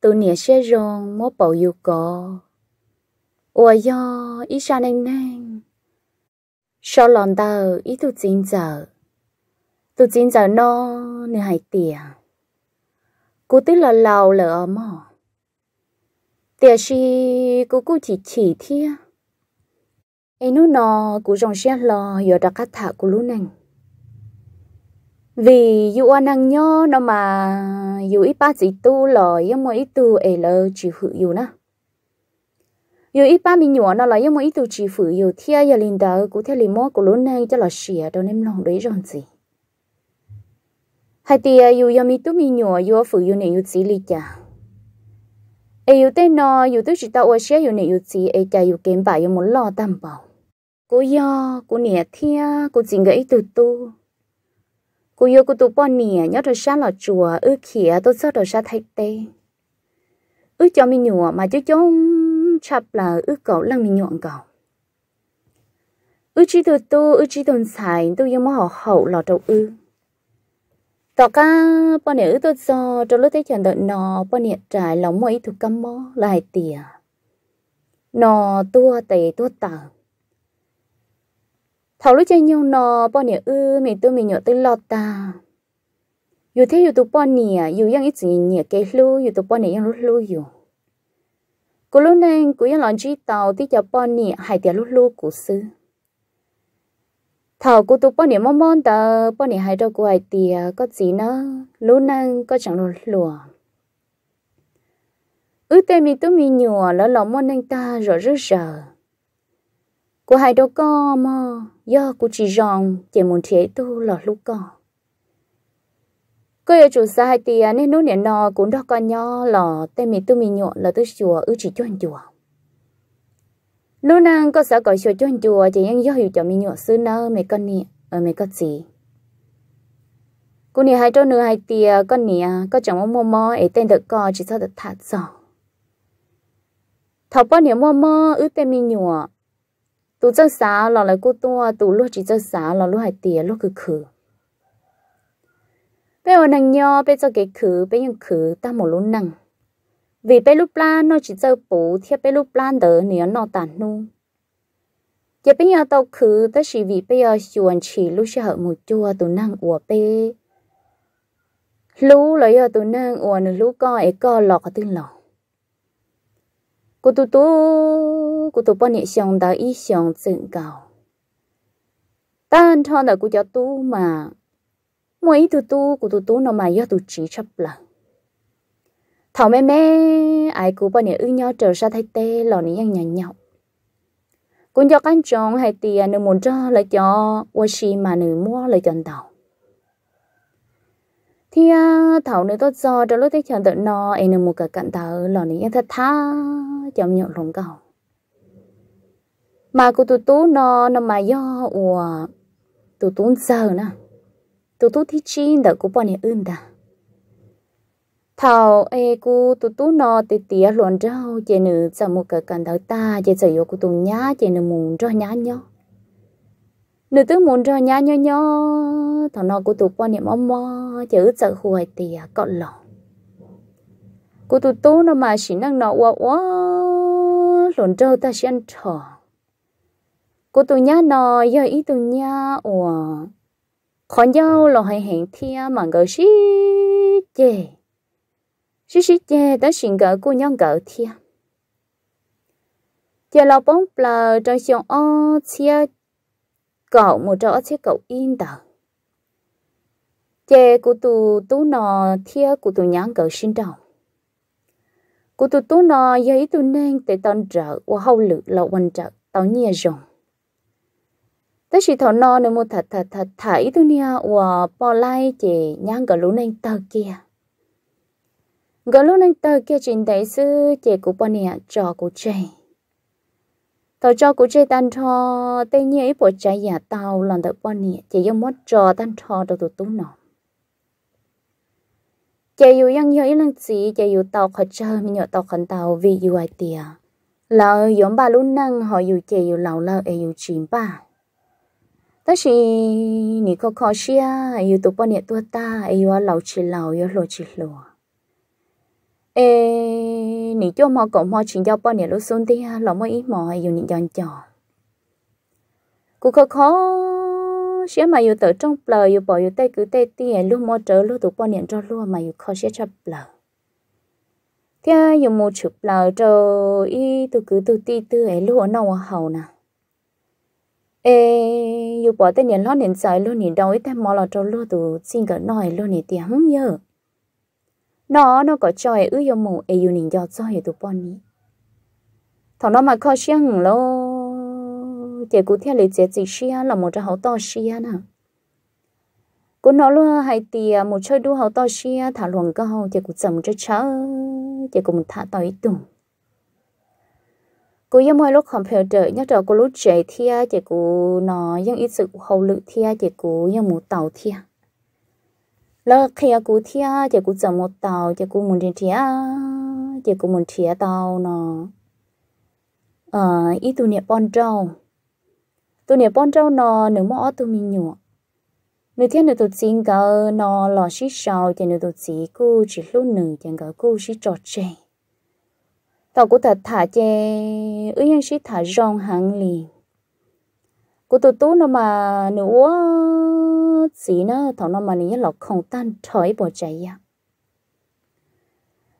tu nia xe rong mô bầu yêu có. Ủa yo, ý xa nâng nâng. Sao lòng tờ, ý tu chín giờ. Tu chín giờ nó, nè hãy tìa. Cú tí là lâu lỡ ở mò. Tìa xì, cú cú chỉ chỉ thia. Ê nú nó, cú rong xe lò, giờ đã cắt thả cú lú nâng vì dù anh ăn nhó nó mà dù ít ba chỉ tu lòi nhưng mà ít tu ấy là chỉ phụ dù na dù ít ba mình nhỏ nó là nhưng mà ít tu chỉ phụ dù thia giờ linh đạo cũng theo linh mò của lũ này cho là xỉa đâu nên lòng đấy rồi gì hay tia dù giờ mình tu mình nhỏ dù phụ dù này dù chỉ lý chả ấy dù tên nó dù tu chỉ tao ở xỉa dù này dù chỉ ấy chả dù kém bài dù muốn lo tam bảo cố giờ cố nhẹ thia cố chỉ nghĩ từ tu Cô yêu cô tụ bò nè nhớ rồi xa lọ chùa ư khía tôi sợ rồi xa thấy tê. Ư cho mình nhụa mà chứ chống chập là ư cậu lăng mình nhuộn cậu. Ư chỉ từ tu ư chỉ tồn tại tôi yêu mơ họ hậu lọ trâu ư. Tỏ ca bò nè ư tôi do trong lúc thấy chẳng đợi nó bò nè trải lòng mỗi thuộc căm mơ lại tiề Nó tua tề tua tờ thảo lúc chơi nhau nọ bọn nhỉ ư mình tôi mình nhớ tôi lọt ta dù thế dù tụi bọn nhỉ, dù yang ít gì nhỉ cái lu dù tụi bọn nhỉ yang lúc lu dù cô lúc này cô yang lòng chi tàu tí cho bọn nhỉ hai tiền lúc lu của sư thảo cô tụi bọn nhỉ mong mong ta bọn nhỉ hai đâu cô hai tiền có gì nữa lúc này có chẳng lùa lùa ư tê mi tôi mình nhùa là lòng mong anh ta rồi rất giờ cô hai đâu có mà giờ cô chỉ rằng chỉ muốn thế tu là lúc có cô ở chỗ xa hai thì nên nút nè nọ cũng đó con nhỏ là tên mình tu mình nhộn là tới chùa ư chỉ chuẩn chùa lúc nàng có sợ gọi chùa chuẩn chùa chỉ nhưng do hiểu cho mình nhọ xưa nơ mấy con nè ở mấy con gì cô nè hai trâu nửa hai tia con nè có chẳng mong mò mò ấy tên được co chỉ sợ được thả sọ thọ bao nhiêu mò mò ư tên mình nhộn ตัวเจ้าสาวหล่อเลยกูตัวตัวลูกจีเจ้าสาวหล่อลูกหายเตี้ยลูกคือคือ เปเอานังยอเปเจ้าเก๋คือเปยังคือตั้งหมดลุ่นนังวิเปลูกปลาโนจีเจ้าปูเทียบไปลูกปลาเด๋อเหนียวนอตันนู่จะเปยังตัวคือแต่ชีวิตไปยังชวนชีลูกเชื่อหมูจัวตัวนั่งอวบเปรู้เลยย่าตัวนั่งอวบหนึ่งลูกก็เอ็กอ็หลอกตึ้งหลอก cô tu tu cô tu bao nhiêu xong đã ít xong chân cầu tan thọ là cô cho tu mà mỗi tu tu cô tu tu nó mà do tu chỉ chấp là thảo mẹ mẹ ai cô bao nhiêu ư nhau trở ra thay tê lò ní nhăn nhằn nhọc cũng do căn tròn hay tiền nếu muốn cho lại cho washi mà nữ mua lại chân đầu thì à, thảo nữa tốt do cho lúc thấy chọn tự no em một cái cận tờ lò này thật tha chậm nhậu lòng cầu mà cô tụt tú no nó mà do của tụt tú giờ nè tụt tú thích chín đỡ cô bọn này ưm ta thảo ê cô tụt tú no tê tía luận rau chè nữa giờ một cái cận tờ ta chè giờ yêu cô tụt nhá chè nữ mùng rau nhá nhau nữ tướng muốn cho nhá nhó nhó thằng nó của tụ quan niệm ông mò chữ sợ huồi thì à, cọt lỏ của tụ tú nó mà chỉ năng nọ quá quá lộn trâu ta sẽ ăn trò của tụ nhá nọ giờ ý tụ nhá ủa khó nhau là hay hẹn thia mà gỡ xí chê xí xí chê ta xin gỡ của nhau gỡ thia giờ là bóng bờ trong sông ô chia Cậu một rõ chứ cậu yên tờ. chè của tù tú nò thia của tù nhãn cậu sinh trọng. Của tù tú nò giấy tù nên tới tận trở và hậu lự là quần trở tao nhia rộng. Tới sự thọ nò nên mua thật thật thật thảy tù nia và bỏ lai chè nhãn cậu lũ nên tờ kia. Gỡ lúc nên tờ kia trình đại sư chè của bọn nè trò của trời tao cho cô chơi tan trò tây nhiên ấy bộ trái giả tao lần đầu bao nhiêu chỉ yêu mất trò tan trò đầu tụt túng nọ chỉ yêu yang yêu lần gì chỉ yêu tao khởi chơi mình nhớ tao khẩn tao vì yêu ai tiề là giống bà luôn năng họ yêu chỉ yêu lâu lâu ai yêu chín ba ta chỉ nị có khó xia yêu tụi bao nhiêu tua ta ai yêu lâu chỉ lâu yêu lâu chỉ lâu ê nị cho mò cổ mò chuyện giao bao nè lúc xuân thì lọ mò ít mò hay dùng nị giòn trò cô khó khó sẽ mà yêu tới trong bờ yêu bỏ yêu tay cứ tay tiền lúc mò trở lúc tụ bao nè cho luôn mà yêu khó sẽ chấp bờ thế yêu một chụp bờ cho y tụ cứ tụ ti tư ấy lúc nó hầu nè ê yêu bỏ tay nè lo nè sợi luôn nè đâu ấy tay mò lọ cho lúc tụ xin gỡ nói luôn nè tiếng nhớ nó nó có cho ấy ư yêu mù ấy yêu nín giọt cho ấy tụ bọn ní thằng nó mà khó xiang lo chỉ cụ theo lý giải chỉ xiang là một trong hậu to xiang nè cụ nó luôn hay tì một chơi đu hậu to xiang thả luồng cơ hậu chỉ cụ chậm cho chớ chỉ cụ thả tới tùng cô yêu mọi lúc không phải đợi nhắc trở cô lúc chạy thia chỉ cô nó những ít sự hậu lự thia chỉ cô yêu mù tàu thia lỡ khi cú thia chỉ cú chở một tàu chỉ cú muốn thia chỉ cú muốn thia tàu nó ờ ít tu niệm bon trâu tu niệm bon trâu nó nửa mỏ tu mình nhụa nửa thiên nửa tu xin gờ nó lò xí sầu chỉ nửa tu chỉ cú chỉ lúc nửa chẳng gờ cú xí trò chơi tàu cú thật thả chê ư yên xí thả rong hàng liền cô tu tu nó mà nữa gì nó thằng nó mà nếu lọc không tan trời bỏ chạy ya à.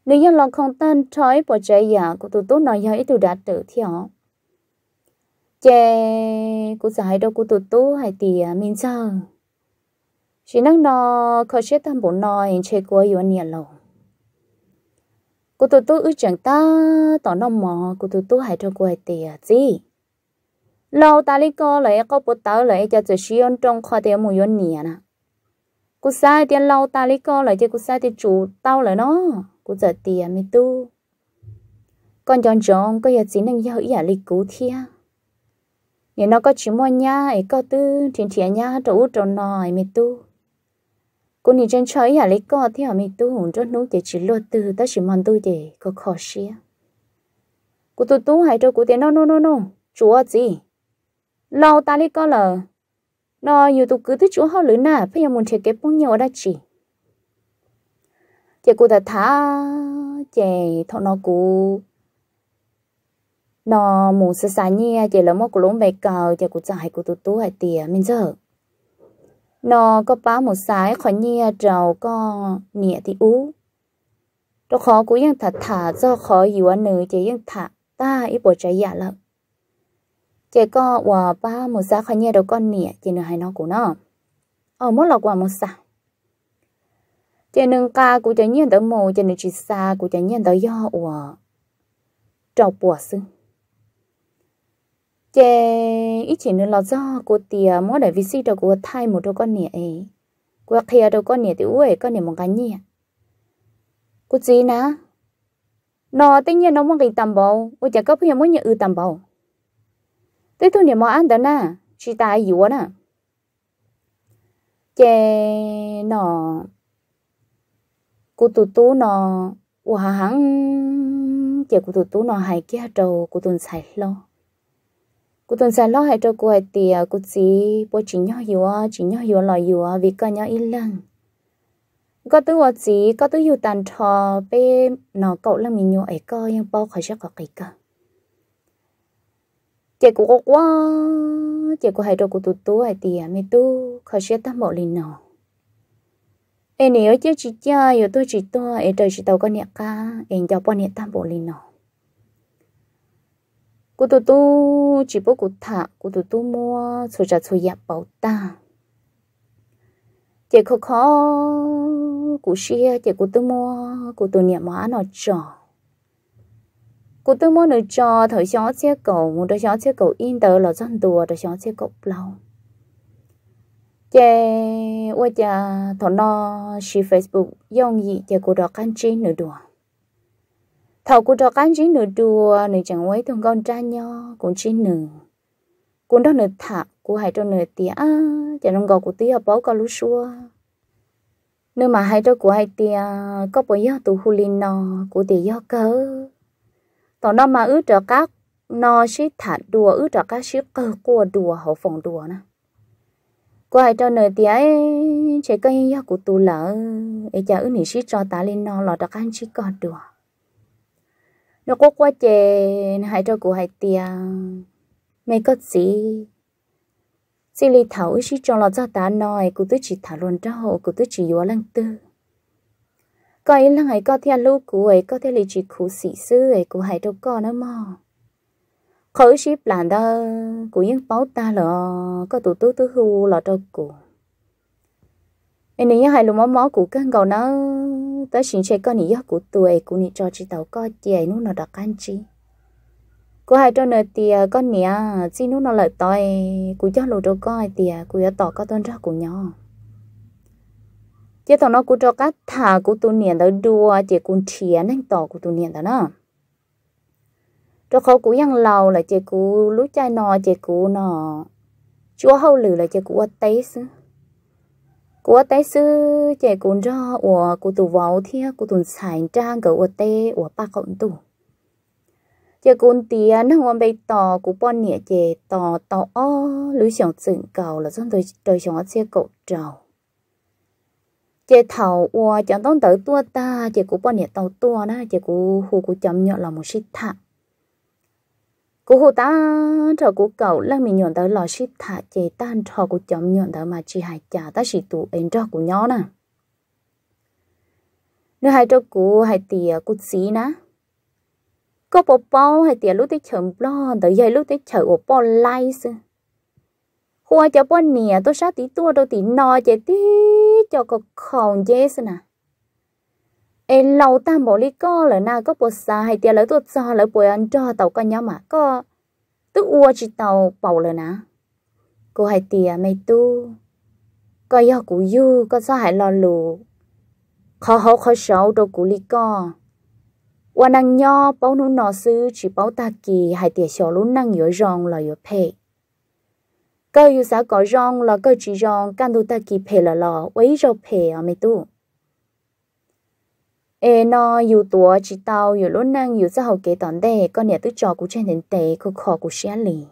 nếu lọc không tan trời bỏ chạy ya à, cô tu tu nói vậy tôi được tự theo chè cô giải đâu cô tu tu hay thì à, mình sao chỉ năng nó khó chết tam bốn nói chơi của yêu nhiều lâu cô tu tu ước chẳng ta tỏ nó mò cô tu tu hay cho cô ấy tiệt gì lâu ta lý cô lại có bút tao lại cho chỉ sử dụng trong khoa tiền một yên nhỉ nè cú sai tiền lâu ta lý cô lại cho cú sai tiền chủ tao lại nó cú giờ tiền mi tu con chọn chọn có giờ chỉ năng giao ý à lý cú thia nếu nó có chỉ mua nha ấy có tư trên thiệt nha trụ trụ nòi mi tu cú nhìn trên chơi à lý cô thia mi tu hùng cho nú chỉ chỉ lo tư ta chỉ mong tu để có khó xia cú tu tu hay cho cú tiền no no no no chúa gì lo ta li có lờ nó nhiều tục cứ thích chỗ họ lớn nà phải nhà muốn chơi cái bao nhiêu đã chỉ chị cô ta thả chị thọ nó cú nó muốn sơ sá nhia chị lớn một cái lúng bề cầu chị cô giải cô tu tu hai tìa mình giờ nó có bá một sái khỏi nhia rồi có nhẹ thì ú đó khó cũng ยัง thả thả do khó yếu nữ chị ยัง thả ta ít bộ trái giả dạ lắm kể có quả ba một giá khai nhẹ đầu con nè chỉ nửa hai nó của nó ở mỗi lọc qua một xa chỉ nâng ca của trái nhiên tới mồ chỉ nâng chỉ xa của trái nhiên tới do quả trọc bùa xưng chỉ ít chỉ nâng lọt do của tìa mỗi đại vi sĩ đầu của thay một đầu con nè ấy của kia đầu con nè thì uể con nè một cái nhỉ của gì nè nó tất nhiên nó muốn cái tầm bầu, ôi chả có phải muốn nhớ ư tầm bầu tôi tôi niệm mò ăn đó na chỉ ta ai yếu nè chè nọ cụ tụ tú nọ ủa hắn chè cô tụ tú nọ hay kia trâu cô tuần xài lo cô tuần xài lo hay trâu cô hay tìa cô chỉ bố chỉ nhau yếu chỉ nhau yếu lo yếu vì cả nhau ít lần có tôi ở chỉ có tôi yêu tàn trò bê, nọ cậu là mình nhau ấy coi nhưng bao khỏi cho có cái cả chị cũng có quá chị cũng hay đồ của tụt tú hay tiề à, mẹ tú khó sẽ ta mộ lên nào em nếu chứ chị cha yếu tôi chị tôi em trời chị tàu con nhạc ca em cho bọn nhạc tam bộ lên nào của tụt tú chỉ bố của thả của tụt tú mua số trả số nhà bảo ta chị khó khó của xia, chị của tôi mua của tôi niệm mà nọ chọn cụ tôi muốn nữ cho thời xó xe cầu muốn thời xó xe cầu yên tờ là dân tùa thời xó xe cầu lâu chè ua chà thọ no xì facebook dòng gì chè cụ đọc anh chị nửa đùa thọ cụ đọc anh chị nửa đùa nửa chẳng quấy thằng con trai nho cũng chỉ nữ cũng đó nửa thả cụ hai cho nửa tía chè nông gò cụ tía báo có lú xua nếu mà hai đứa của hai tia có bao giáo tụ hù linh nó của tia giáo cơ tổ nó mà ướt trở các nó xí thả đùa ướt trở các xí cơ cua đùa hậu phòng đùa nè qua cho trâu nửa tía chế cơ hình của tù lỡ ấy chả ướt nỉ xí cho tá lên nó lọt trở các xí cơ đùa nó có quá chè hai cho của hai tía mấy có gì xin lý thảo ứ xí cho lọt cho tá nói của tôi chỉ thảo luận cho hộ của tôi chỉ yếu lăng tư cái là ngày có thiên lúc cũ ấy có thể lý chỉ cũ sĩ sư ấy của hải đâu có nữa mà khởi ship làn đó của những báo ta là có tụ tụ tụ hù là đâu cũ anh ấy hai lúc máu máu của căn cầu nó tới xin chơi con nhỉ của tuổi của nhị trò chị tàu có tiền nó nó đặc can chi cô hai cho nợ tiền con nhỉ à, chỉ nó nó lợi tội của cho lô đâu có tiền của tỏ có tôn ra của nhau chế tao nó cũng cho các thả của tu niệm đó đua chế cũng chia nên tỏ của tu niệm đó nè cho khó cũng yang lầu là chế cũ lúc chai nọ chế cũ nọ chúa hậu lử là chế cũ tây sư của tây sư chế cũ cho của của tu vào thia của tu sải trang của tê của ba cộng tù chế cũ tía nó còn bị tỏ của bọn nhẹ chế tỏ tỏ o lưới sòng sừng cầu là dân đời đời sòng chế cậu trầu chị thầu qua chẳng tông tới tua ta chị cũng bao nhiêu tàu tua đó chị cũng hồ cũng chậm nhọn là một xít thạ cô hồ ta trò cô cậu lăng mình nhọn tới lò xít thạ chị tan trò cô chậm nhọn tới mà chị hại chả ta chỉ tụ em trò của nhỏ nè nếu hai trò cô hai tìa cô xí nè có bộ bao hai tìa lúc tới chậm lo tới giờ lúc tới chờ ô bao lai xưa hoa cho bọn nè tôi sát tí tua tôi tí no chế tí cho có khổng chế xin à ê lâu ta bỏ lý co là na có bộ xa hay tia lấy tôi cho lấy bồi ăn cho tàu con nhau à, có tức ua chỉ tàu bầu là nà cô hay tia mày tu có yêu cú du có sao hại lo lù khó hậu khó xấu đồ cú lý co quan năng nho bao nụ nọ sư chỉ bao ta kỳ hay tia xấu lún năng nhớ rong là nhớ phê cơ yêu sa có rong là cơ chỉ rong can đu ta kỳ phê là lò quấy rau phê à mê tu ê nó yêu tùa chỉ tao yêu lỗ năng yêu sa học kế tòn đề con nhà tức trò của trên nền tệ khô khò của xe lì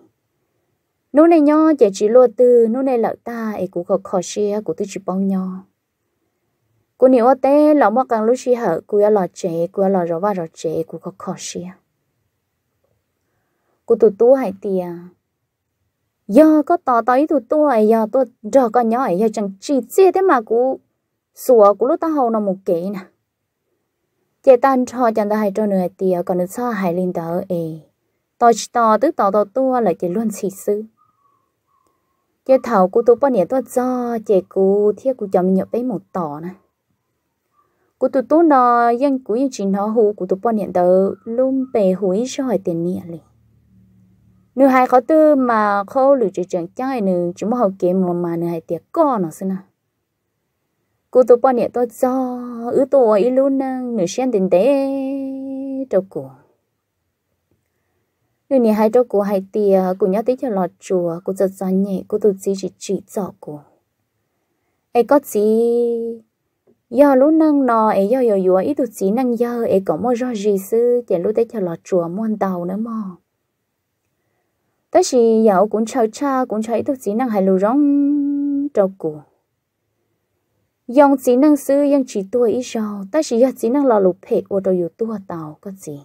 nô này nho chỉ chỉ lô tư nô này lợ ta ê của khò khò xe của tư chỉ bong nho cô nhiều tê lão mò càng lúc xí hở cô ya lò chế cô ya lò rõ và rõ chế cô khò khò xe cô tụ tu hải tiền giờ có tỏ tới tụi tôi giờ tôi giờ có nhỏ giờ chẳng chỉ chia thế mà cú sủa cú lúc ta hầu nó một kỹ nè chế tan cho chẳng ta hay cho người tìa còn được sao hay linh tờ ấy tỏ tỏ tức tỏ tỏ tua là chế luôn xì sư chế thảo cú tôi bao nhiêu tôi cho chế cú thiết cú cho mình nhập bấy một tò nè cú tôi tôi nó dân cú dân chỉ nó hú cú tôi bao nhiêu tờ luôn bề húi cho hỏi tiền nhẹ liền nữ hai khó tư mà khó lựa chỉ chẳng chẳng ai nữ chúng mà học kiếm mà mà nữ hai tiệc co nó xin à cô tôi bao nhiêu tôi cho ư tôi ý luôn nữ xem tình tế cho cô nữ nhà hai đâu cô hai tiệc cô nhớ tới cho lọt chùa cô giật giật nhẹ cô tôi chỉ chỉ chỉ cho cô ấy có gì do lúc năng nò ấy do giờ giờ ít tụt chỉ năng giờ ấy có mua do gì sư chỉ lúc tới cho lọt chùa mua tàu nữa mà ta chỉ giàu cũng chơi cha cũng chơi tôi chỉ năng hay lù rong trâu cụ dòng chỉ năng sư yang chỉ tôi ít giàu ta chỉ giàu chỉ năng lo lụp hệ ô tô yêu tua tàu có gì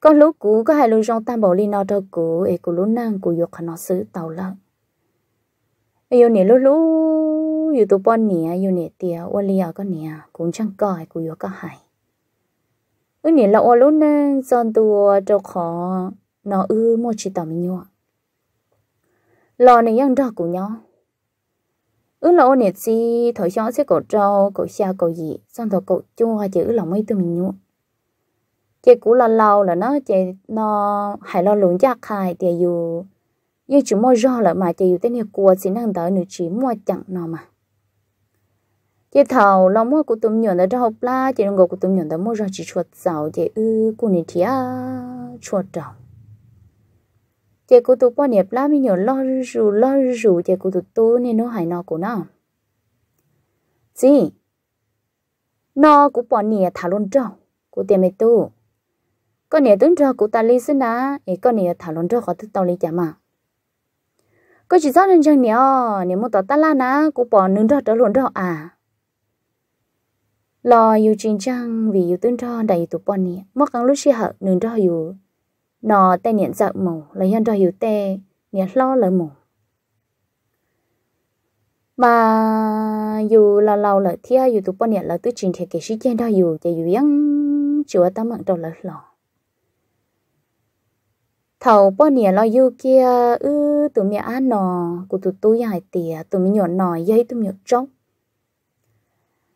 có lũ cũ có hai lũ rong tam bảo liên nó trâu cũ, ấy của lũ năng của yêu khả nó sư tàu lợn yêu nè lũ lũ yêu tụ bón nè yêu nè tia ô li à có nè cũng chẳng coi của yêu có hại ư nè là ô lũ năng giòn tua trâu khó nó ư mua chỉ tầm mình nhọ lò này này ยัง đỏ của nhau ư ừ, lò nè chi thổi gió sẽ cột trâu cột xa cột gì xong thổi cột chua hoa chữ lòng mấy tụi mình nhọ chị cũ là lâu là nó chị nó hãy lo lúng chắc khai thì dù như chỉ mua do là mà chị dù tên hiệu của chỉ năng tới nữa chỉ mua chẳng nó mà chị thầu lòng mua của tụm nhọn ở trong hộp la chị đồng gọi của tụm nhọn đã mua ra chỉ chuột giàu chị ư của nị à chuột trọng chị cụ tụ bao nhiêu lá mi nhớ lo rủ lo rủ chị cụ tụ tu nên nó hại nó của nó gì nó cũng bao nhiêu thả luôn cho, cụ tiền mày tu con nhiêu tướng cho cụ ta lý xin đã ấy con nhiêu thả luôn cho khỏi thức tao lý chả mà có chỉ rõ nên chẳng nhớ nếu muốn tao ta la ná cụ bỏ nướng cho trở luôn cho à lo yêu chính trang vì yêu tướng trâu đầy tụ bao nhiêu mất ăn lúc xí hở nướng cho yêu nó tên nhận dạo mù lấy nhân cho hiểu tê nhận lo lỡ mù mà dù là lâu lỡ thiên dù tụi bọn nhận là tụi trình thì cái sĩ chen đó dù thì dù yăng chúa ta mặn đầu lỡ lò thầu bọn nhận lo dù kia ư tụi mẹ ăn nò của tụi tôi dài tìa tụi mình nhọn nò dây tụi mình trông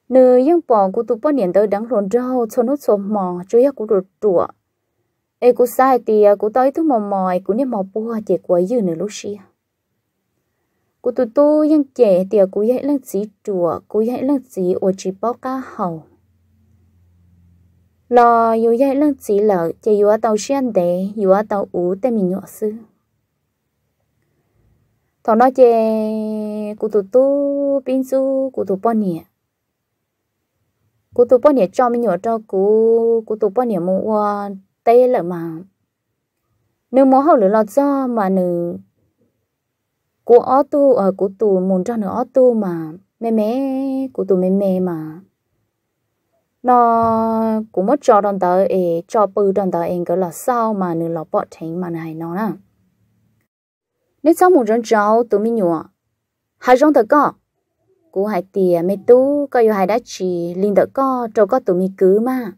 nơi yên bỏ của tụi bọn nhận tới đắng rộn rau cho nó xồm mò chú ý của tụi tụi e cú sai thì cú tới tu mò mòi cú niệm mò bùa chỉ quấy dư nửa lúc xia cú tu tu yên chè thì cú hãy lăng chỉ chùa cú hãy lăng chỉ ở chỉ bó ca hầu lò yêu hãy lăng chỉ lợ chỉ yêu tàu xiên để yêu tàu ú tên mình nhọ sư thọ nó chè cú tu tu pin su cú tu bọn nhẹ cú tu bọn nhẹ cho mình nhọ cho cú cú tu bọn nhẹ mua tê lợ mà nếu mỏ hậu lửa lọt do mà nữ của ó tu ở ờ, của tù muốn cho nữ ó tu mà mẹ mẹ của tù mẹ mẹ mà nó cũng mất cho đòn tờ ê cho bư đòn tờ em cái là sao mà nữ lọ bọt thành mà này nó nè nếu sau một trận cháu tụi mình nhua hai rong tờ có cú hai tiền mẹ tu coi yêu hai đã chỉ linh tờ co trâu có tụi mình cứ mà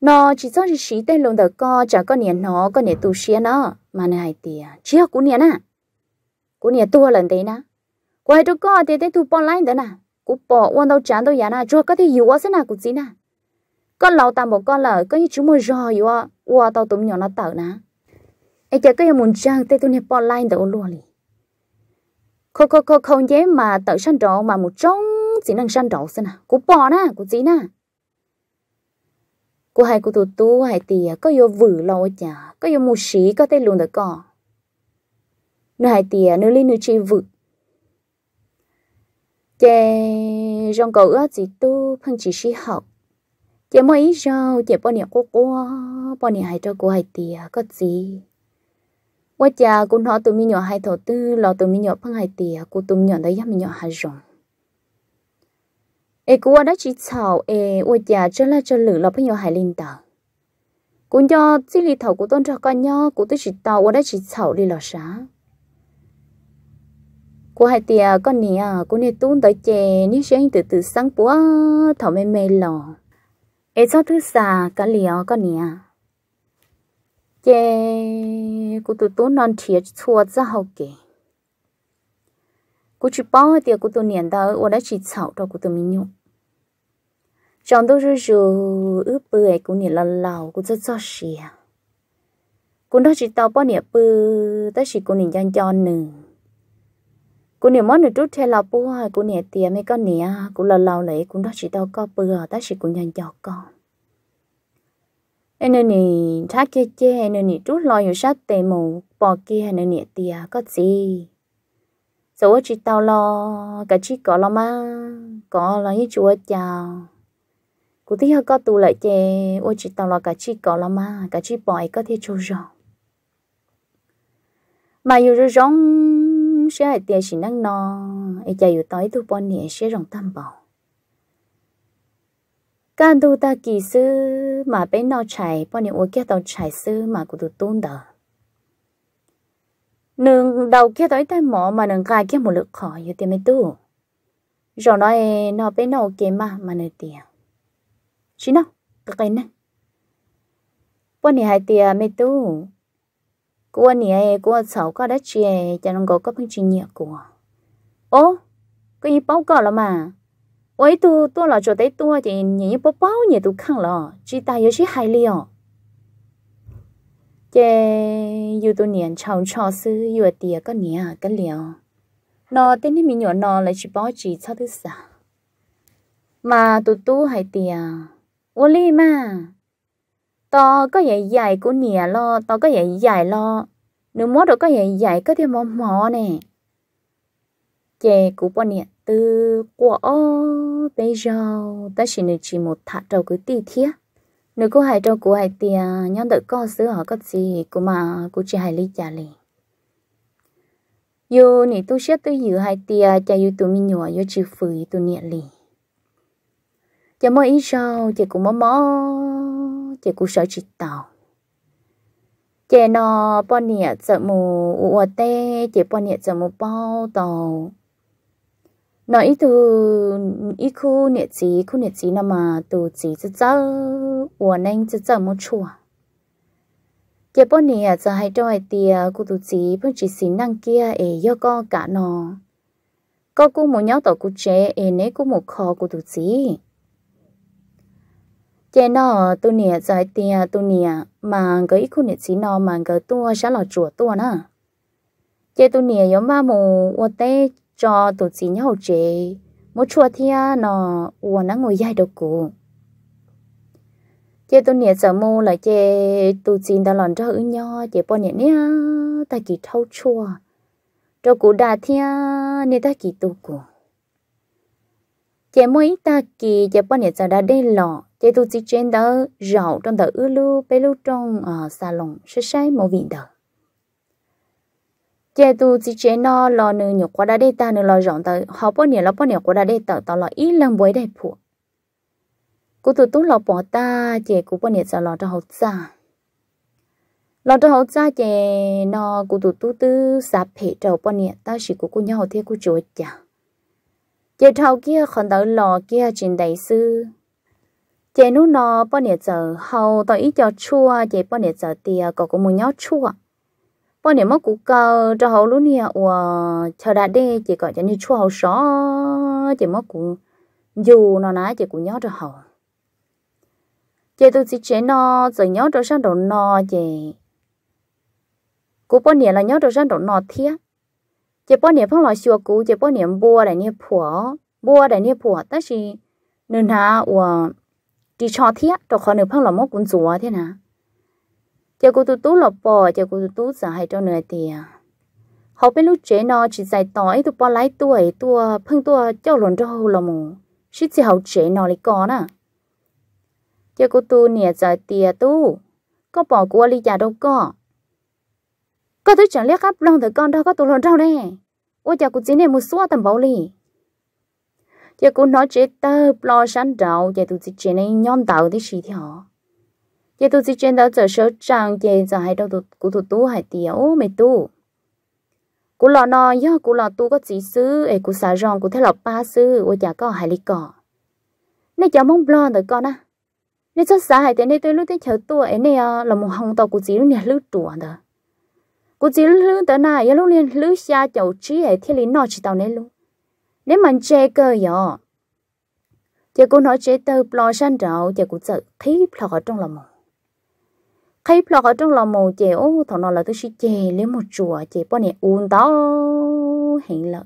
nó chỉ cho chỉ xí tên lồng đầu co chả có niệm nó có niệm tu xía nó mà này thì chia cú niệm à cú niệm tu lần đấy na cú hai đứa co thì tên tu bỏ lại đấy na cú bỏ quan đầu chán đầu nhà na cho có thể hiểu thế nào cú gì na con lâu tạm một con lợn có như chú mua rò hiểu à qua tàu tụm nhỏ nó tở na ấy chả có yêu muốn trang tên tu niệm bỏ lại đâu luôn đi, không không không không dễ mà tở săn rò mà một trống chỉ năng săn rò thế nào cú bỏ na cú gì na cô hai cô tụ tu hai tì có vô vử lo chả có vô mù sĩ có tên luôn được cỏ nửa hai tì nửa lên nửa chi vử chè rong cầu ớt gì tu phân chỉ sĩ học chè mỗi ý rau chè bao nhiêu cô cô bao nhiêu hai cho cô hai tì có gì quá chà cô họ tụi mi nhỏ hai thổ tư lo tụi mi nhỏ phân hai tì cô tụi mi nhỏ đấy mi nhỏ hai rồng ê cua đó chỉ thảo ê ua già chân là chân lử là bây giờ hai linh tờ cũng do chỉ lì thảo của tôn cho con nhỏ của tôi chỉ tàu ua đó chỉ thảo đi lọ xá của hai tia con nè à, của nè tuôn tới chè nếu sẽ từ từ sáng bữa thảo mê mê lò ê cho thứ xà cả liều con nè à. chè của tụi tuôn non thiệt chua rất hậu kỳ, cô chị bao tia cô tôi niệm đó ua đó chỉ thảo cho cô tôi mình nhung chọn tôi rồi rồi ướp bưởi cũng nhỉ là lầu cũng rất rất xìa cũng đó chỉ tao bao nhiêu bư tới chỉ cũng nhỉ chọn chọn nè cũng nhỉ món nửa chút theo là bố cũng nhỉ tiền mấy con nhỉ cũng là lầu lấy cũng đó chỉ tao có bư tới chỉ cũng nhỉ chọn con nên nè thắt kia che nên nè chút sát tề mù bỏ kia nên nè tia có gì số chỉ tao lo cái chỉ có lo mà có lo như chúa chào cụ tí hơn có tụ lại chè ôi chị tao là cả chi có là mà cả chị bòi có thể trâu rò mà dù rồi rong sẽ hãy tiền chỉ năng nò, ấy chạy dù tối thu bọn nè sẽ rong tam bảo can tu ta kỳ sư mà bé nó chạy bọn nè ôi kia tao chạy sư mà cụ tụ tôn đờ nương đầu kia tối tay mỏ mà nương gai kia một lực khỏi dù tiền mấy tu rồi nói e, nó bé nó kia mà mà nương tiền chỉ nó cái cái nè bọn này hai tia mấy tu quan này quan sáu có đã chia cho nó có có phân chia nhiều của ô cái gì bao cỏ là mà ôi tu tu là chỗ đấy tu thì nhìn bao bao nhiều tu khăng lo, chỉ ta yếu chỉ hai liều chế yêu tu niệm chào chào sư yêu tia có nia có liều nó tên này mình nhỏ nó lại chỉ bao chỉ sao thứ sao mà tu tu hai tia ô li mà. To có dạy dài của nìa lo, to có dạy lo. Nếu mốt rồi có dạy dài có thêm mò mò nè. Chè của bọn nè từ của bây giờ ta chỉ nữ chỉ một thả trâu cứ tì thiết. Nếu cô hãy trâu của hãy tìa, à, nhóm đợi con sứ họ có gì của mà cô chỉ hãy lý trả liền yo tu sẽ tu yu hai tia cha yu tu mi nhỏ yo chi phu tu niệm li giờ mơ ý sao chị cũng mơ mơ chị cũng sợ chị tàu chị nó bao nhiêu sợ mù ủa tê chị bao nhiêu sợ mù bao tàu nó ít từ ít khu nhiệt gì khu nhiệt gì nào mà từ gì chứ chứ ủa nên chứ chứ một chùa chị bao nhiêu giờ hay cho ai tia cô từ gì bao chỉ xin năng kia ấy do con cả nó có cô một nhóm tổ cô chế ấy nấy cô một kho cô từ gì chế nó tu nè giải tiền tu nè mà cái ít khu nè xí nó mà cái tua sẽ là chùa tua nè chế tu nè giống ba mù ô tê cho tụ xí nhau chế một chùa thia nó ô nó ngồi dài đồ cụ chế tu nè sợ mù là chế tu xí đã lòn cho ứng nho chế bọn nè nè ta kỳ thâu chùa cho cụ đà thia nè ta kỳ tu cụ chị mới ta kỳ chị bao nhiêu giờ đã đây lọ chị tu chỉ trên đó rậu trong tờ ư lu bê lu trong ở salon sẽ sai một vị đó chị tu chỉ trên đó lò nửa nhục qua đã đây ta nửa lò rộng tờ họ bao nhiêu lọ bao nhiêu quá đã đây tờ tao lọ ít lần bối đây phụ cô tu tu lọ bỏ ta chị cô bao nhiêu giờ lọ cho học ra lọ cho học ra chị nó cô tu tu tư sạp hệ trầu bao nhiêu ta chỉ của cô nhau thế cô chúa chả chị thâu kia còn đỡ lò kia trên đầy sư chị nú nó bao nhiêu giờ hầu tao ý cho chua chị bao nhiêu giờ tiệt có cũng muốn nhóc chua bao nhiêu mất cú cơ cho hầu lúc nè ủa chờ đã đi chị gọi cho như chua hầu xó chị mất cú dù nó ná chị cũng nhóc cho hầu chị tôi chỉ chế nó rồi nhóc cho sang đầu nó chị cú bao nhiêu là nhóc cho sang đầu nó thiệt จะป้อนเนี่ยพ่องลอชัวกูเจะป้อนเนี่ยบัวแต่เนี่ยผัวบัวแต่เนี่ยผัวแต่ชีเนื้อหนอว่าดีชอเทียตัวคนเนึ่งพ่องลอยมอกุนจัวเทียนะเจ้ากูตุ้ตุ้หลบปอเจ้ากูตุ้ตุ้สาให้เจ้าเหนื่อยเตียเขาเป็นลูกเจนอจิตใจต่อไอตุ้ปอไล่ตัวตัวพ่งตัวเจ้าหล่นเจ้าหูลงมูชิดเสียเขาเจนอเลกอนะเจ้ากูตุ้เนี่ยใจเตียตุ้ก็บอกกูวลิจ่าดอกก็ có thứ chẳng lẽ khắp lòng từ con đâu có tụ lộn đâu nè ôi chà cũng chỉ này một số tầm bảo lì giờ cũng nói chế tơ lo sẵn đầu giờ tụi chị chuyện này nhon tạo đi xì thì họ giờ tụi chị chuyện đó giờ sớ trang giờ giờ hay đâu tụi của tụi tu hay tiểu mày tu cú lò nò nhá cú lò tu có chỉ xứ, ấy cú xả rong cú thấy lọc ba xứ, ôi chả có hai lý cỏ nè cháu mong lo rồi con á nè cho xả hay thế nè tôi lúc thế chờ tu, ấy nè ờ, là một hồng tàu cú chỉ lúc nè lúc chuột rồi cô chỉ lương tới nà yến lúc liền lưới xa chậu trí hệ thiên lý nọ chỉ tàu nên luôn nếu mình che cơ yo thì cô nói che tơ lo san rậu chị cô sợ khí lo trong lòng mồ khí lo trong lòng mồ chị ô thằng nó là tôi suy che lấy một chùa chị bao nhiêu uốn đó hình lợi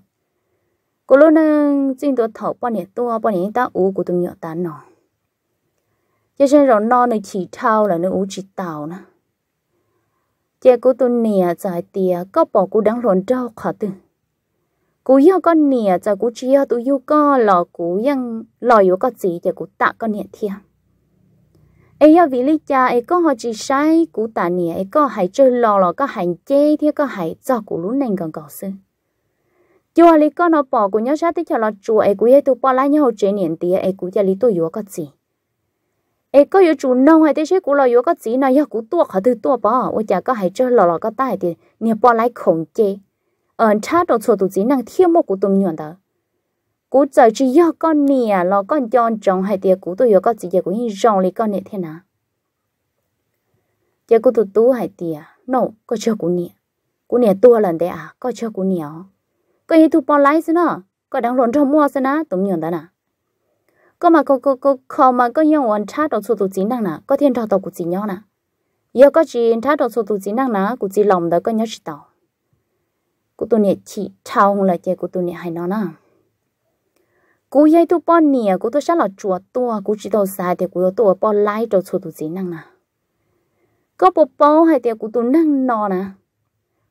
cô luôn nâng xin tôi thọ bao nhiêu tua bao nhiêu ta u của tôi nhựa ta nọ cho nên rồi nó này chỉ thao là nó u chỉ tàu nữa chè cú tu nìa trái tiề, có bỏ cú đang lộn trâu khó tư cú yêu con nìa giờ cú chia tu yêu co lò cú yang lò yêu có gì chè cú tạ con nìa thiêng ai yêu vị lý cha ai có họ chỉ sai cú tạ nìa ai có hãy chơi lò lò có hãy chê thì có hãy cho cú lú nành còn cầu sư chùa lý con nó bỏ cú nhớ sát tới cho lò chùa ấy cú ấy tu bỏ lại nhau chế niệm tiề, ấy cú gia lý tu yêu có gì ấy có yếu chủ nông hay thế chứ cú lo yếu có gì nào yếu cú tua khó thứ tua bỏ ôi chả có hay chơi lò lò có tai thì nhà bỏ lại khổng chế ở cha đồ chỗ tụ gì năng thiên mô cú tụm nhuận đó cú giờ chỉ yếu con nè lò con giòn trồng hay thế cú tôi yếu có gì giờ cú như lấy con nè thế nào giờ cú tụ tú hay thế no có chơi cú nè cú nè tua lần đấy à có chơi cú nè có như tụ bỏ lại chứ có đang lộn trong mua chứ nó tụm nhuận đó nào có mà có có có khó mà có nhiều quan trát đầu số tụ chính năng nà có thiên trò tàu của chị nhau nà giờ có chị trát đầu số tụ chính năng nà của chị lòng đó có nhớ chị tàu của tôi nè chị chào là chị của tôi nè hay nó nà cú yai tu pon nè cú tôi sát lọ chuột tua cú chỉ đầu sai thì cú tôi tua pon lai đầu số tụ chính năng nà có bộ bao hay thì cú tôi năng nọ nà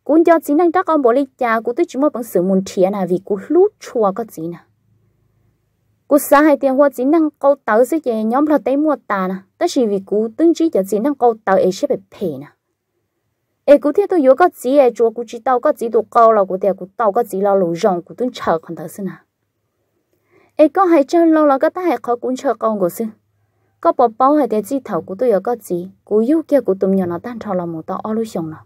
cú cho chính năng chắc ông bỏ ly cha cú tôi chỉ mua bằng sự muốn thiệt nà vì cú lú chua có gì nà cú xã hai tiền hoa chỉ năng câu tàu sẽ về nhóm là tới mua tàn nè tất chỉ vì cú tương trí cho chỉ năng câu tàu ấy sẽ bị phê nè ấy cú thiên tôi yếu cái chỉ ấy chúa cú chỉ tàu cái chỉ đồ câu là cú tiền cú tao có chỉ là lũ rồng cú tương chờ còn tớ xin à ấy có hai chân lâu là cái ta hai khó cũng chờ con của xin có bỏ bao hai tiền chỉ thầu cú tôi yếu có chỉ cú yếu kia cú tụm nhỏ nó tan thò là một tao ở lũ rồng nè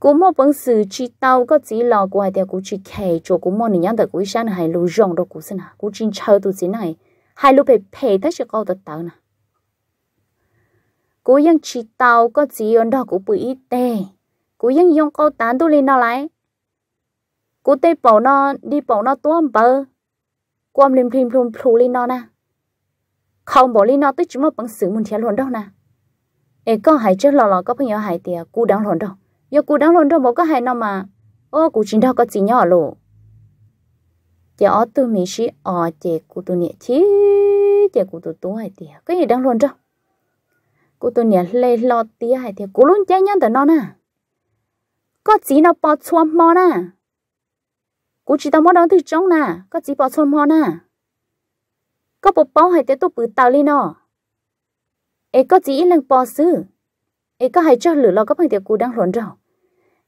cú mò bằng sự chỉ tàu có chỉ lò của hai tiêu cú chỉ kề cho cú mò này nhắn tới cú sáng hai lú rong đó cú sinh à cú chỉ chờ tụ gì này hai lú phải phê tới sẽ câu tới tàu nè cú yên chỉ tàu có chỉ ơn đó cú bự ít tê cú yên dùng câu tán tu lên nó lại cú tê bỏ nó đi bỏ nó tuôn bờ quam lên phim phim phù lên nó nè không bỏ lên nó tới chúng mò bằng sự muốn theo luôn đâu nè ê có hai chết lò lò có bao nhiêu hai tiêu cú đang luôn đâu giờ cụ đang lồn đâu mà có hay nó mà ô cụ chính đâu có gì nhỏ lộ giờ ở từ mỹ sĩ ở chị cụ tôi nhẹ chí chị cụ tôi tú hay tiệt cái gì đang lồn đâu cụ tôi nhẹ lê lo tiệt hay tiệt cụ luôn chơi nhân từ nó nè à? có gì nó bỏ xuống mò nè cụ chỉ đâu mò đó từ trong nè có gì bỏ xuống mò nè có bộ bao hay tiệt tôi bự tao lên nọ, ấy có gì lần bỏ xứ ấy có hay cho lửa lo có bằng tiền cú đang luận rồi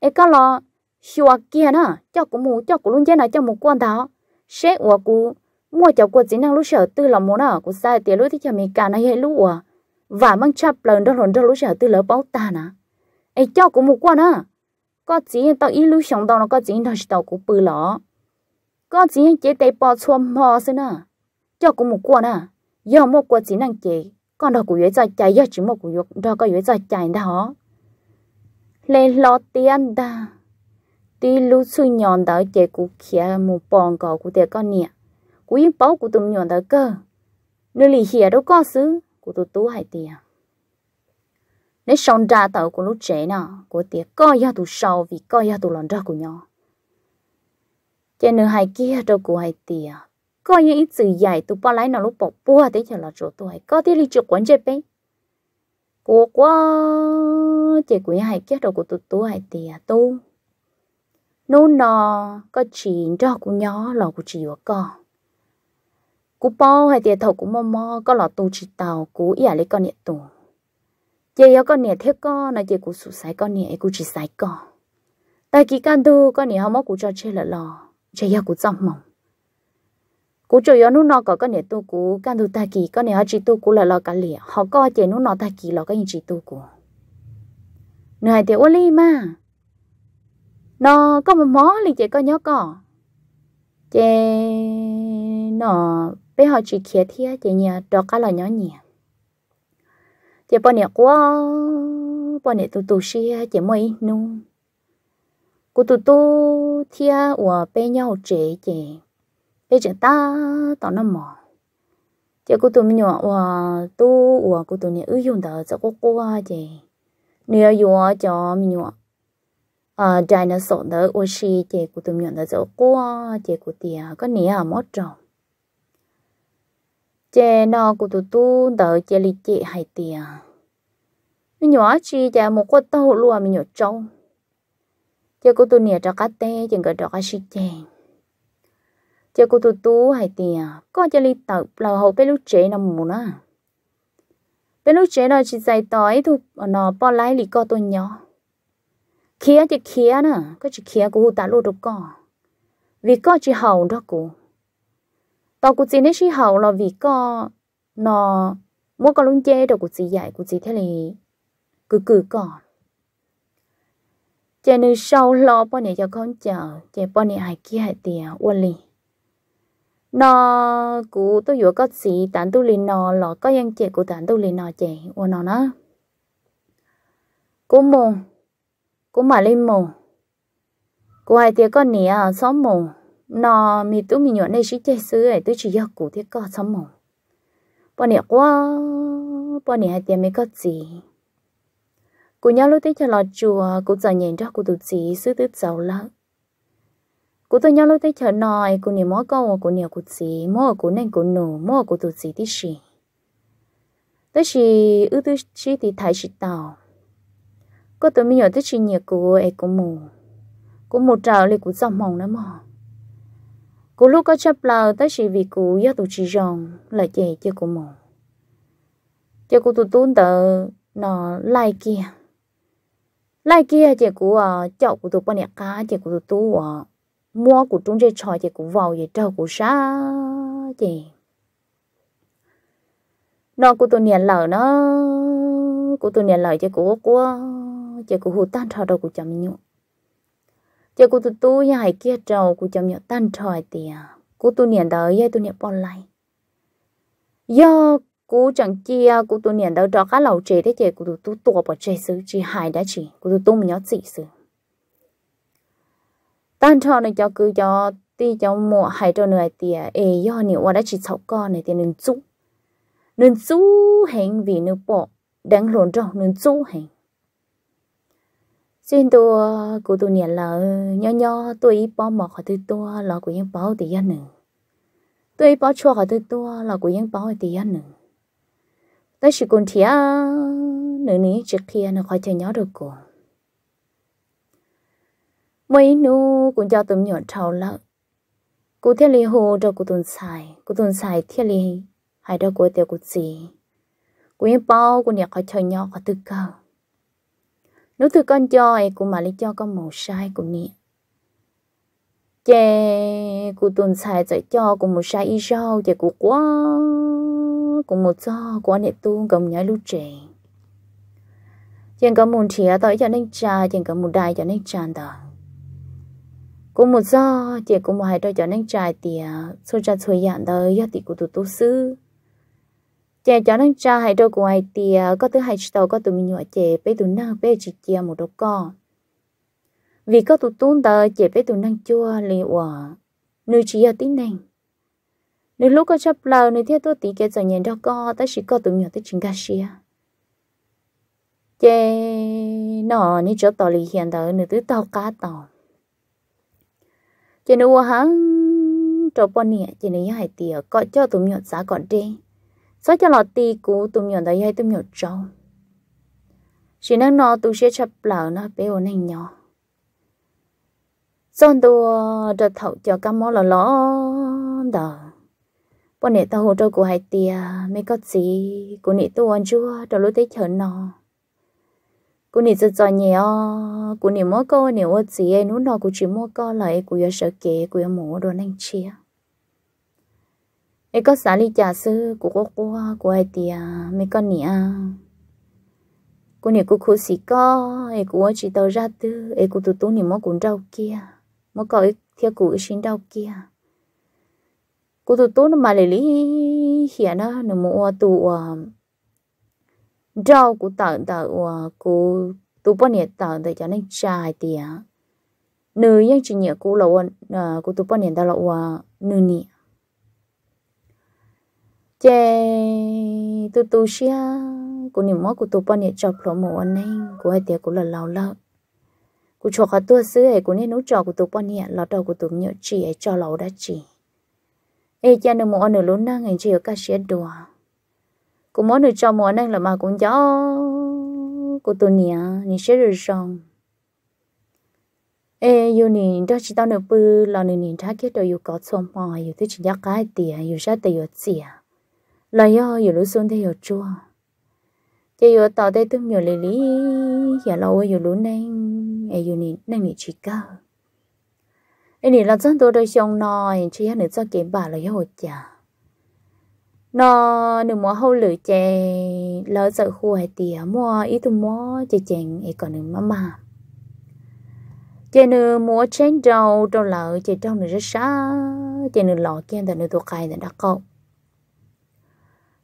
ấy có lo xua kia nè cho cũng mù cho cũng luôn chơi nè cho mù quan thảo sẽ ủa cú mua cháu của chính năng lúc sở tư là muốn ở của sai tiền lúc thì cho mình cả này hay lúc ủa và mang chắp lần đó luận đó lúc sở tư lỡ báo ta nè ấy cho cũng mù quan nè có chỉ tao ít lúc sống tao nó có chỉ tao tao cũng bự lọ có chỉ chế tay bỏ chua mò xin nè cho cũng mù quan nè giờ mua quan chỉ năng chế con đó của dưới cho chạy giờ chỉ một của dục đó có dưới cho chạy đó lên lo tiền đã tuy lú xu nhọn đó chế của kia một bòn cò của tiền con nè của yên bảo của tụm nhọn đó cơ nơi lì hiền đâu có xứ của tụt tú hay tiền nếu sống ra tàu của lúc trẻ nào của tiền coi ra tụi sau vì coi ra tụi lần ra của nhau trên nửa hai kia đâu của hai tiền có những ít sự dài tụi bao lấy nó lúc bỏ bùa thế chờ là chỗ tôi có tí lý chỗ quấn chơi bé cô quá chị quý hay chết đầu của tụi tôi hay tìa tu nô nò có chỉ cho của nhỏ lò của chị và con cú bao hay tiền thầu của mò mò có lọ tu chỉ tàu cú ỉa lấy con nhẹ tù chị có con nhẹ thế con là chị cú sụt sái con nhẹ cú chỉ sái con tại kỳ can tu con nhẹ hao móc cú cho chơi lợ lò chị yêu cú trong mỏng cú chủ yếu nó nó có cái này tu cú căn tu ta kỳ cái này họ chỉ tu cú là lo cả lìa họ có chỉ nó nó ta kỳ lo cái gì chỉ tu cú nửa hai tiểu ly mà nó có một mó liền chỉ có nhớ cỏ chị nó bé họ chỉ kia thia chị nhà đó cả là nhỏ nhỉ chị bọn này quá bọn này tu tu xia chị mới nu cú tu tu thia ở bé nhau trẻ chị bây giờ ta tao nó mỏ chỉ cô tụi mình nhọ và tu và cô tụi mình ứng dụng đó cho cô cô chị nếu yêu cho mình nhọ, à trai nó sợ đó ô xí chị cô tụi mình nhỏ đó ờ, ờ, cho cô chị cô à ờ, tiền à à, có nè à mất rồi chị nó cô tụi tu đó chị lý chị hai tiền, mình nhọ chị chị một cô tàu luôn mình nhọ trâu chị cô tụi mình cho cá tê chừng cái đó cá xí chèn cho cô tu tu hay tiền à? có cho ly tập là hậu bé lúc trẻ nằm mù nữa bé lúc trẻ đó chỉ dạy tối thu ờ, nó bỏ lái lì co tôi nhỏ khía chỉ khía nè có chỉ khía của ta luôn được co vì co chỉ hậu đó cô tao cũng chỉ nên chỉ hậu là vì co nó mua con luôn chế đâu cũng chỉ dạy cũng chỉ thế này cứ cứ co, chè nữ sau lo bao nhiêu cho con chờ chè bao nhiêu ai kia hai tiền uẩn liền nó cú tôi vừa có sĩ tán tu liền nọ lọ có dân trẻ của tán tu liền nọ trẻ ô nó nó cú mù cú mà lên mù cú hai tiếng con nè xóm mù nó mi tú mi nhọn đây chỉ chơi xứ ấy tôi chỉ giặc cú thế có xóm mù bọn nè quá bọn nè hai tiếng mới có gì cú nhau lúc tới cho lọ chùa cú giờ nhìn ra cú tự sĩ xứ tứ giàu lắm cô tôi nhau lối tới chợ nòi cô nhiều mỗi câu cô nhiều cô gì mỗi cô nên cô nổ mỗi cô tụt gì tí gì tới gì ư tư chi thì thấy gì tàu cô tôi mình ở tới gì nhiều cô ấy cô mù cô mù trào lên cô dòng mong lắm mà cô lúc có chấp lao tới gì vì cô do tụi chị rồng là chè cho cô mù cho cô tụi tuôn tờ nó lai kia lai kia chị cô chậu của tụi bọn nhạc cá chị cô tụi tu mua của chúng chơi trò thì cũng vào vậy trâu của xa chị nó của tôi nhận lời nó của tôi nhận lời chơi của của chơi của hồ tan trò đầu của chồng nhụ chơi của tôi tôi nhà kia trâu của chồng nhụ tan trò thì của tôi nhận đời vậy tôi nhận bỏ lại do cú chẳng chia cú tôi nhận đời trò các lầu chế thế chị của tôi tôi bỏ chế xứ chị hải đã chị của tôi tôi mình nhớ chị xứ tan cho này cho cứ cho ti cho mua hai cho người tiền ê do nhiều quá đã chỉ sáu con này tiền nên chú nên chú hành vì nước bộ đang lộn cho nên chú hành xin tôi của tôi nhận là nho nho tôi ý bỏ mọt khỏi tôi tôi là của những bảo thì dân nữa tôi bỏ cho khỏi tôi tôi là của những bảo thì dân nữa tôi chỉ còn thía nữa ní trước kia nó khỏi chơi nhỏ được cùng mấy nu cũng cho tụm nhọn trâu lợ cụ thiết lý hồ cho cụ tuần xài cụ tuần xài thiết lý hay đó cụ tiêu cụ gì cụ yên bao cụ nhặt khỏi chơi nhọ khỏi tư cơ nếu từ con cho ấy cụ mà lấy cho con màu sai cụ nhẹ chè cụ tuần xài dạy cho cụ màu sai y rau chè cụ quá cụ màu do quá nệ tu gồng nhái lưu trẻ chèn có muốn chia tới cho nên trà chèn có muốn đài cho nên tràn đó cô một do chị cũng một hai đôi cho nên trai thì số cha xuôi dạng đời do thì của tụi tu sư chị cho nên trai hai đôi của ai thì à, có thứ hai tàu có tụi mình nhỏ chị bé tụi năng bé chị chia một đôi co vì có tụi tuôn đời chị bé tụi năng chua liệu nữ chỉ ở tít nành nếu lúc có chấp lờ nếu thiết tôi tí kia giờ nhận đó co ta chỉ có tụi nhỏ tới chính gasia chị nó nên cho tỏ lý hiện đời nếu tứ tao cá tỏ nên nó hả trò bọn nè chị nó hay tiệt gọi cho tụi nhọt giá còn đi sao cho lọt tì cú tụi nhọt đấy hay tụi nhọt trâu chỉ nó nó tụi sẽ chập lở nó bé ổn hình nhỏ son tụi ờ, đợt thấu cho cam mó lò ló đờ bọn nè tao hồ cho của hai tiệt mấy có gì của nè tụi ăn chua cho lối tới chở nó cú nị rất giỏi nhiều cú nị mua co nị ô chị ấy nút nọ cú chỉ mua co lại cú yêu sợ kệ cú yêu mua đồ năng chia ấy có xả li trà sư cú có qua cú ai tiề mấy con nị à cô nị cô khu sĩ có ấy cô chỉ tàu ra tư ấy cú tụt tụt nị mua cũng đau kia mua co ấy theo cú ấy xin đau kia cú tụt tụt nó mà lì lì hiền á nó mua tụ rau của tờ tờ của tu bò nhiệt tờ tờ cho nên trai tìa nữ nhân chỉ nhớ của lậu ờ, cô tu bò nhiệt tờ lậu nữ nhỉ chè tu tu xia của niệm mốt của tu bò nhiệt chọc lỗ mồ anh anh của hai tìa cô là lâu lâu cô cho cả tua xứ ấy của nên nấu trò của tu bò nhiệt lọt đầu của tu nhớ chỉ cho lâu đã chỉ ai cha nữ mồ anh nữ lún năng anh chỉ ở các xe đùa cô muốn được cho muốn anh là mà cũng gió cô tôi nè nhỉ sẽ được xong ê yêu nè đó chỉ tao được bự là nè nè thắc kết rồi yêu có xong mà yêu thích chỉ giác cái tiền yêu sát tự yêu tiền à là do yêu lúc xuống thấy yêu chua chỉ yêu tao thấy tôi nhiều lý lý giờ lâu yêu lúc này ê yêu nè nè nè chỉ cả ê nè là chân tôi đôi xong nói chỉ là nửa cho kiếm bà là yêu chả nó nếu mùa hậu lửa chè lỡ sợ khu hay tía mua ít tu mùa chè chèng ấy còn nếu mà mà chè nếu mùa chén đầu trong lỡ chè trong nếu rất xa chè nếu lọ kia thì nếu tôi cài thì đã cậu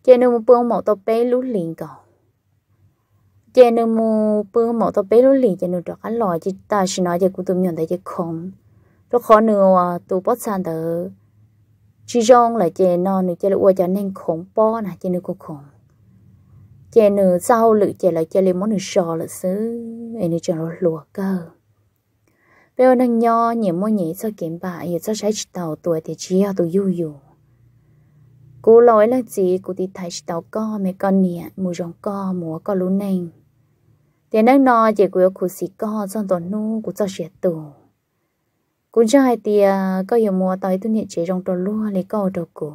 chè nếu mua bông màu tóc bế lú liền cậu chè nếu mua bông màu tóc bế lú liền chè nếu cho cái lọ chè ta xin nói chè cụ tôi nhận tại chè không rất khó nữa à, tôi bớt sang tới chỉ rong là chè non nữa chè là cho nên khổng po nè chè nữa cũng khổng chè nữa sau lự chè là chè lên món nữa sò là xứ em nữa chè nó lùa cơ bây giờ đang nho nhiều món nhỉ sao kiếm bà giờ sao sẽ tàu tuổi thì chỉ ở tuổi du du cô nói là gì cô thì thấy tàu co mẹ con nè mùa rong co mùa co lú nành thì đang nho chè của cô xì co xong tuần nu của cho sẹt tù cú trai thì à, có hiểu mua tới tôi nhận chế trong trò lúa lấy câu đồ cổ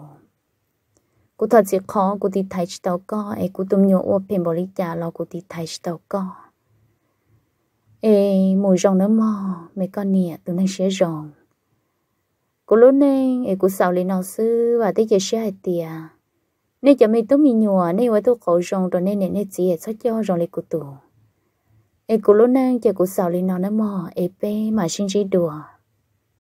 cú thật sự khó cú thì thấy tàu co ấy cú tôm nhổ ô phèn bỏ lý trả lo cú thì thấy tàu co ê mùi rong nó mò mấy con nè tụi đang xé rong cú lúc này ấy cú sầu lấy nào sư và tới giờ xé hai tìa nên cho mấy tôm mì nhùa nên với tụi khẩu rong rồi nên nên nên chỉ sao cho rong lấy cú tủ ấy cú lúc này cho cú sầu lấy nào nó mò ấy bé mà xin chỉ đùa